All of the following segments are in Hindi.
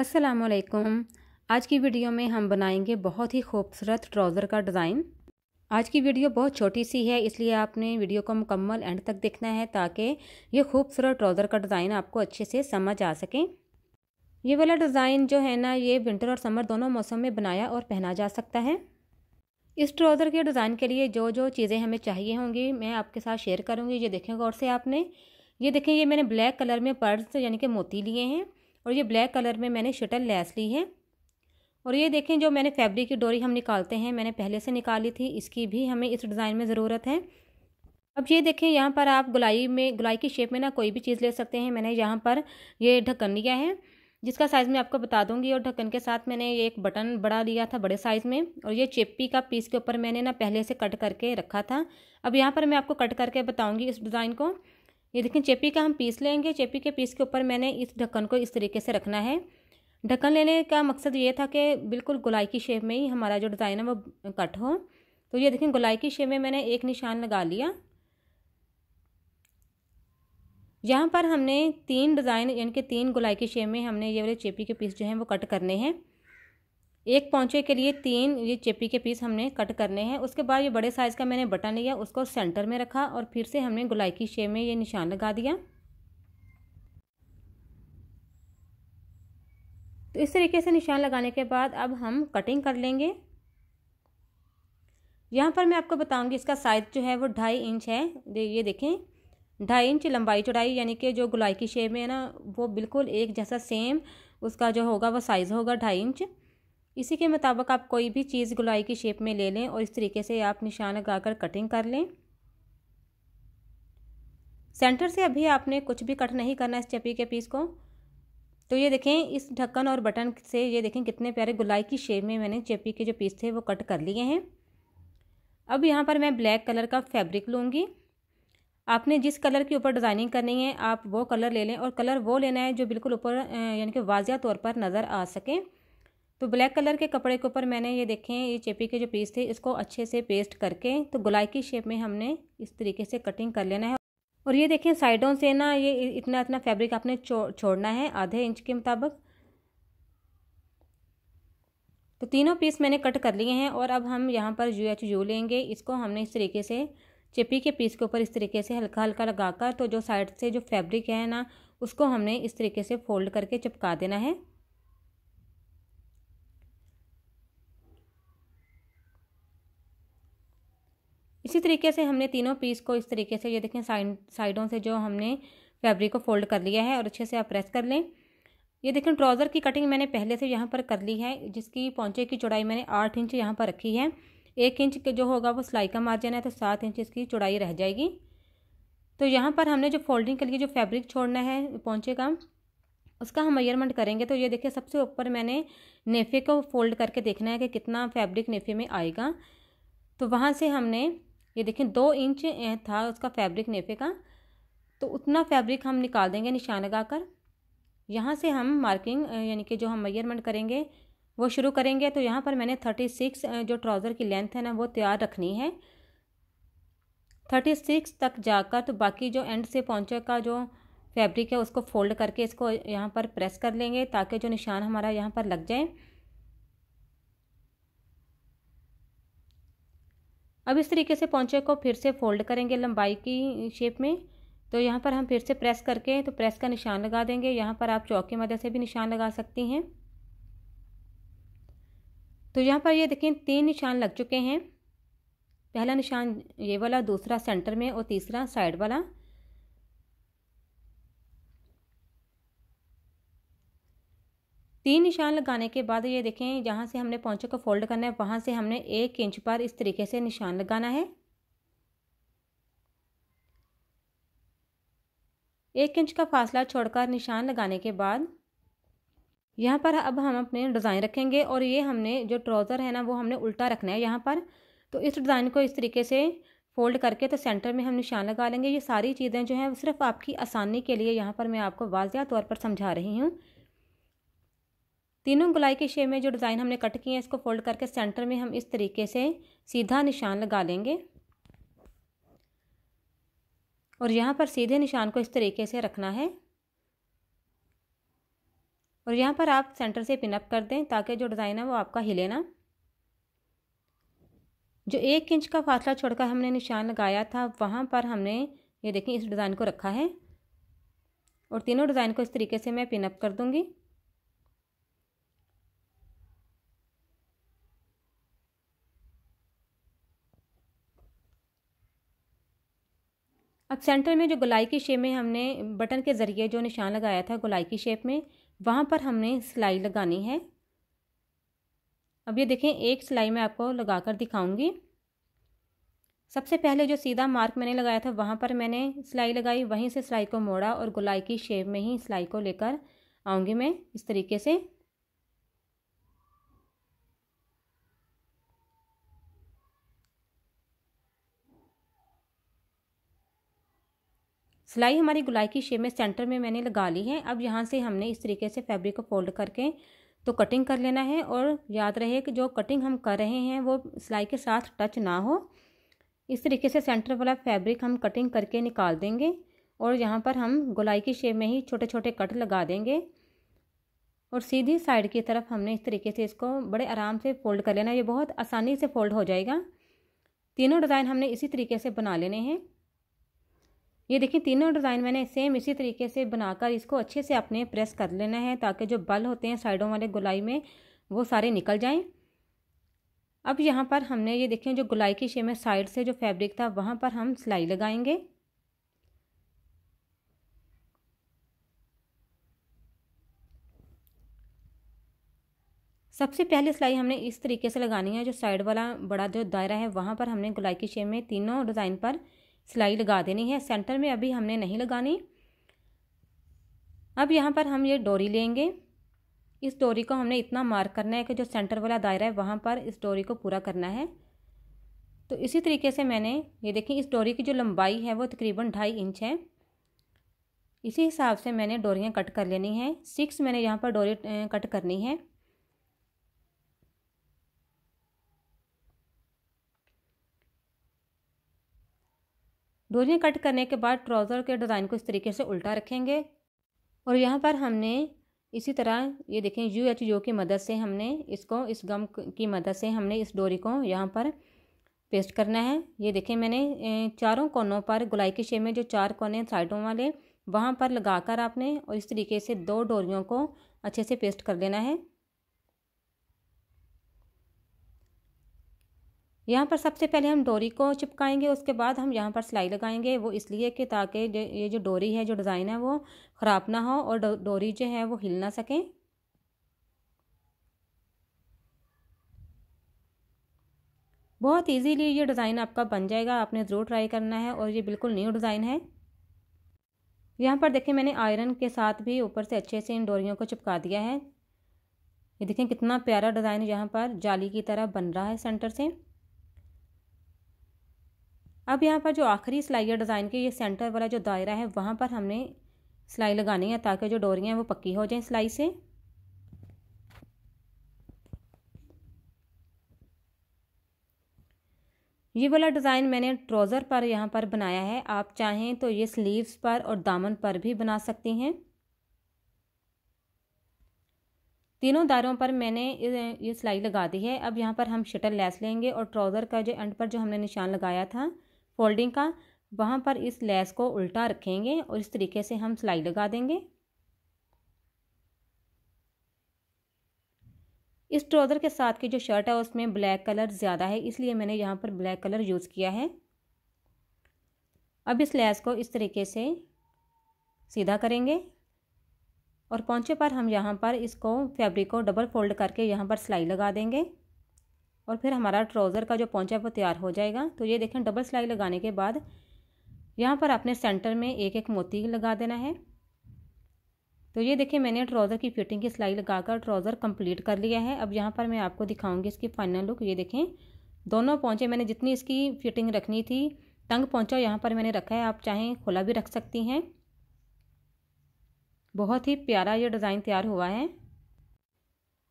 असलकुम आज की वीडियो में हम बनाएंगे बहुत ही खूबसूरत ट्राउज़र का डिज़ाइन आज की वीडियो बहुत छोटी सी है इसलिए आपने वीडियो को मुकम्मल एंड तक देखना है ताकि ये खूबसूरत ट्राउज़र का डिज़ाइन आपको अच्छे से समझ आ सके ये वाला डिज़ाइन जो है ना ये विंटर और समर दोनों मौसम में बनाया और पहना जा सकता है इस ट्राउज़र के डिज़ाइन के लिए जो जो चीज़ें हमें चाहिए होंगी मैं आपके साथ शेयर करूँगी ये देखें गौर से आपने ये देखें ये मैंने ब्लैक कलर में पर्ल्स यानी कि मोती लिए हैं और ये ब्लैक कलर में मैंने शटल लैस ली है और ये देखें जो मैंने फैब्रिक की डोरी हम निकालते हैं मैंने पहले से निकाली थी इसकी भी हमें इस डिज़ाइन में ज़रूरत है अब ये देखें यहाँ पर आप गुलाई में गुलाई की शेप में ना कोई भी चीज़ ले सकते हैं मैंने यहाँ पर ये ढक्कन लिया है जिसका साइज़ मैं आपको बता दूंगी और ढक्कन के साथ मैंने ये एक बटन बड़ा लिया था बड़े साइज़ में और ये चेप्पी का पीस के ऊपर मैंने ना पहले से कट करके रखा था अब यहाँ पर मैं आपको कट करके बताऊँगी इस डिज़ाइन को ये देखें चेपी का हम पीस लेंगे चेपी के पीस के ऊपर मैंने इस ढक्कन को इस तरीके से रखना है ढक्कन लेने का मकसद ये था कि बिल्कुल गुलाई की शेप में ही हमारा जो डिज़ाइन है वो कट हो तो ये देखें गुलाई की शेप में मैंने एक निशान लगा लिया यहाँ पर हमने तीन डिज़ाइन यानी कि तीन गुलाई की शेप में हमने ये वाले चेपी के पीस जो हैं वो कट करने हैं एक पौचे के लिए तीन ये चेपी के पीस हमने कट करने हैं उसके बाद ये बड़े साइज़ का मैंने बटन लिया उसको सेंटर में रखा और फिर से हमने गुलाई की शेप में ये निशान लगा दिया तो इस तरीके से निशान लगाने के बाद अब हम कटिंग कर लेंगे यहाँ पर मैं आपको बताऊँगी इसका साइज़ जो है वो ढाई इंच है ये देखें ढाई इंच लंबाई चौड़ाई यानी कि जो गुलाई की शेप में है ना वो बिल्कुल एक जैसा सेम उसका जो होगा वो साइज़ होगा ढाई इंच इसी के मुताबिक आप कोई भी चीज़ गुलाई की शेप में ले लें और इस तरीके से आप निशान लगाकर कटिंग कर लें सेंटर से अभी आपने कुछ भी कट नहीं करना इस चपड़ी के पीस को तो ये देखें इस ढक्कन और बटन से ये देखें कितने प्यारे गुलाई की शेप में मैंने चपड़ी के जो पीस थे वो कट कर लिए हैं अब यहाँ पर मैं ब्लैक कलर का फैब्रिक लूँगी आपने जिस कलर के ऊपर डिज़ाइनिंग करनी है आप वो कलर ले लें और कलर वो लेना है जो बिल्कुल ऊपर यानी कि वाजिया तौर पर नज़र आ सके तो ब्लैक कलर के कपड़े के ऊपर मैंने ये देखें ये चेपी के जो पीस थे इसको अच्छे से पेस्ट करके तो गुलाई की शेप में हमने इस तरीके से कटिंग कर लेना है और ये देखें साइडों से ना ये इतना इतना फैब्रिक आपने छोड़ना है आधे इंच के मुताबिक तो तीनों पीस मैंने कट कर लिए हैं और अब हम यहाँ पर यू एच यू लेंगे इसको हमने इस तरीके से चिपी के पीस के ऊपर इस तरीके से हल्का हल्का लगाकर तो जो साइड से जो फैब्रिक है ना उसको हमने इस तरीके से फोल्ड करके चिपका देना है इसी तरीके से हमने तीनों पीस को इस तरीके से ये देखें साइड साइडों से जो हमने फैब्रिक को फोल्ड कर लिया है और अच्छे से आप प्रेस कर लें ये देखें ट्राउज़र की कटिंग मैंने पहले से यहाँ पर कर ली है जिसकी पौचे की चौड़ाई मैंने आठ इंच यहाँ पर रखी है एक इंच जो होगा वो सिलाई का मार्जिन है तो सात इंच इसकी चौड़ाई रह जाएगी तो यहाँ पर हमने जो फोल्डिंग के लिए जो फैब्रिक छोड़ना है पौचे का उसका हम मेयरमेंट करेंगे तो ये देखिए सबसे ऊपर मैंने नेफे को फोल्ड करके देखना है कि कितना फैब्रिक नेफे में आएगा तो वहाँ से हमने ये देखें दो इंच था उसका फैब्रिक नेफे का तो उतना फैब्रिक हम निकाल देंगे निशान लगा कर यहाँ से हम मार्किंग यानी कि जो हम मेजरमेंट करेंगे वो शुरू करेंगे तो यहाँ पर मैंने थर्टी सिक्स जो ट्राउज़र की लेंथ है ना वो तैयार रखनी है थर्टी सिक्स तक जाकर तो बाकी जो एंड से पहुँचे का जो फैब्रिक है उसको फोल्ड करके इसको यहाँ पर प्रेस कर लेंगे ताकि जो निशान हमारा यहाँ पर लग जाए अब इस तरीके से पोंचे को फिर से फोल्ड करेंगे लंबाई की शेप में तो यहाँ पर हम फिर से प्रेस करके तो प्रेस का निशान लगा देंगे यहाँ पर आप चौक की मदद से भी निशान लगा सकती हैं तो यहाँ पर ये देखें तीन निशान लग चुके हैं पहला निशान ये वाला दूसरा सेंटर में और तीसरा साइड वाला तीन निशान लगाने के बाद ये देखें जहाँ से हमने पौंचे को फोल्ड करना है वहाँ से हमने एक इंच पर इस तरीके से निशान लगाना है एक इंच का फासला छोड़कर निशान लगाने के बाद यहाँ पर अब हम अपने डिज़ाइन रखेंगे और ये हमने जो ट्राउज़र है ना वो हमने उल्टा रखना है यहाँ पर तो इस डिज़ाइन को इस तरीके से फोल्ड करके तो सेंटर में हम निशान लगा लेंगे ये सारी चीज़ें जो हैं सिर्फ आपकी आसानी के लिए यहाँ पर मैं आपको वाजिया तौर पर समझा रही हूँ तीनों गुलाई के शेप में जो डिज़ाइन हमने कट किए हैं इसको फोल्ड करके सेंटर में हम इस तरीके से सीधा निशान लगा लेंगे और यहाँ पर सीधे निशान को इस तरीके से रखना है और यहाँ पर आप सेंटर से पिनअप कर दें ताकि जो डिज़ाइन है वो आपका हिले ना जो एक इंच का फासला छोड़कर हमने निशान लगाया था वहाँ पर हमने ये देखें इस डिज़ाइन को रखा है और तीनों डिज़ाइन को इस तरीके से मैं पिनअप कर दूँगी अब सेंटर में जो गुलाई की शेप में हमने बटन के ज़रिए जो निशान लगाया था गुलाई की शेप में वहाँ पर हमने सिलाई लगानी है अब ये देखें एक सिलाई मैं आपको लगा कर दिखाऊँगी सबसे पहले जो सीधा मार्क मैंने लगाया था वहाँ पर मैंने सिलाई लगाई वहीं से सिलाई को मोड़ा और गुलाई की शेप में ही सिलाई को लेकर आऊँगी मैं इस तरीके से सिलाई हमारी गुलाई की शेप में सेंटर में मैंने लगा ली है अब यहाँ से हमने इस तरीके से फैब्रिक को फोल्ड करके तो कटिंग कर लेना है और याद रहे कि जो कटिंग हम कर रहे हैं वो सिलाई के साथ टच ना हो इस तरीके से सेंटर वाला फैब्रिक हम कटिंग करके निकाल देंगे और यहाँ पर हम गुलाई की शेप में ही छोटे छोटे कट लगा देंगे और सीधी साइड की तरफ हमने इस तरीके से इसको बड़े आराम से फोल्ड कर लेना ये बहुत आसानी से फोल्ड हो जाएगा तीनों डिज़ाइन हमने इसी तरीके से बना लेने हैं ये देखिए तीनों डिज़ाइन मैंने सेम इसी तरीके से बनाकर इसको अच्छे से अपने प्रेस कर लेना है ताकि जो बल होते हैं साइडों वाले गुलाई में वो सारे निकल जाएं अब यहाँ पर हमने ये देखें जो गुलाई की शेप साइड से जो फैब्रिक था वहाँ पर हम सिलाई लगाएंगे सबसे पहले सिलाई हमने इस तरीके से लगानी है जो साइड वाला बड़ा जो दायरा है वहाँ पर हमने गुलाई की शेम में तीनों डिज़ाइन पर सिलाई लगा देनी है सेंटर में अभी हमने नहीं लगानी अब यहाँ पर हम ये डोरी लेंगे इस डोरी को हमने इतना मार्क करना है कि जो सेंटर वाला दायरा है वहाँ पर इस डोरी को पूरा करना है तो इसी तरीके से मैंने ये देखें इस डोरी की जो लंबाई है वो तकरीबन ढाई इंच है इसी हिसाब से मैंने डोरियाँ कट कर लेनी है सिक्स मैंने यहाँ पर डोरी कट करनी है डोरियाँ कट करने के बाद ट्राउज़र के डिज़ाइन को इस तरीके से उल्टा रखेंगे और यहाँ पर हमने इसी तरह ये देखें यू एच यू की मदद से हमने इसको इस गम की मदद से हमने इस डोरी को यहाँ पर पेस्ट करना है ये देखें मैंने चारों कोनों पर गुलाई के शेप में जो चार कोने साइडों वाले वहाँ पर लगाकर आपने और इस तरीके से दो डोरियों को अच्छे से पेस्ट कर लेना है यहाँ पर सबसे पहले हम डोरी को चिपकाएंगे उसके बाद हम यहाँ पर सिलाई लगाएंगे वो इसलिए कि ताकि ये जो डोरी है जो डिज़ाइन है वो ख़राब ना हो और डोरी जो है वो हिल ना सके बहुत इजीली ये डिज़ाइन आपका बन जाएगा आपने ज़रूर ट्राई करना है और ये बिल्कुल न्यू डिज़ाइन है यहाँ पर देखें मैंने आयरन के साथ भी ऊपर से अच्छे से इन डोरियों को चिपका दिया है ये देखें कितना प्यारा डिज़ाइन यहाँ पर जाली की तरह बन रहा है सेंटर से अब यहाँ पर जो आखिरी सिलाई डिज़ाइन के ये सेंटर वाला जो दायरा है वहाँ पर हमने सिलाई लगानी है ताकि जो डोरियाँ हैं वो पक्की हो जाएँ सिलाई से ये वाला डिज़ाइन मैंने ट्राउज़र पर यहाँ पर बनाया है आप चाहें तो ये स्लीव्स पर और दामन पर भी बना सकती हैं तीनों दायरों पर मैंने ये सिलाई लगा दी है अब यहाँ पर हम शटर लेस लेंगे और ट्राउज़र का जो एंड पर जो हमने निशान लगाया था फोल्डिंग का वहाँ पर इस लेस को उल्टा रखेंगे और इस तरीके से हम सिलाई लगा देंगे इस ट्राउज़र के साथ की जो शर्ट है उसमें ब्लैक कलर ज़्यादा है इसलिए मैंने यहाँ पर ब्लैक कलर यूज़ किया है अब इस लेस को इस तरीके से सीधा करेंगे और पहुँचे पर हम यहाँ पर इसको फैब्रिक को डबल फोल्ड करके यहाँ पर सिलाई लगा देंगे और फिर हमारा ट्राउज़र का जो पहुँचा है वो तैयार हो जाएगा तो ये देखें डबल सिलाई लगाने के बाद यहाँ पर आपने सेंटर में एक एक मोती लगा देना है तो ये देखिए मैंने ट्राउज़र की फिटिंग की सिलाई लगाकर ट्राउज़र कंप्लीट कर लिया है अब यहाँ पर मैं आपको दिखाऊंगी इसकी फाइनल लुक ये देखें दोनों पहुँचे मैंने जितनी इसकी फिटिंग रखनी थी तंग पहुँचा यहाँ पर मैंने रखा है आप चाहें खुला भी रख सकती हैं बहुत ही प्यारा ये डिज़ाइन तैयार हुआ है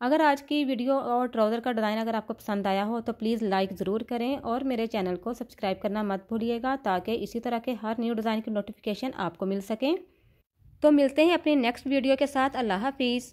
अगर आज की वीडियो और ट्राउज़र का डिज़ाइन अगर आपको पसंद आया हो तो प्लीज़ लाइक ज़रूर करें और मेरे चैनल को सब्सक्राइब करना मत भूलिएगा ताकि इसी तरह के हर न्यू डिज़ाइन की नोटिफिकेशन आपको मिल सकें तो मिलते हैं अपनी नेक्स्ट वीडियो के साथ अल्लाह हाफिज़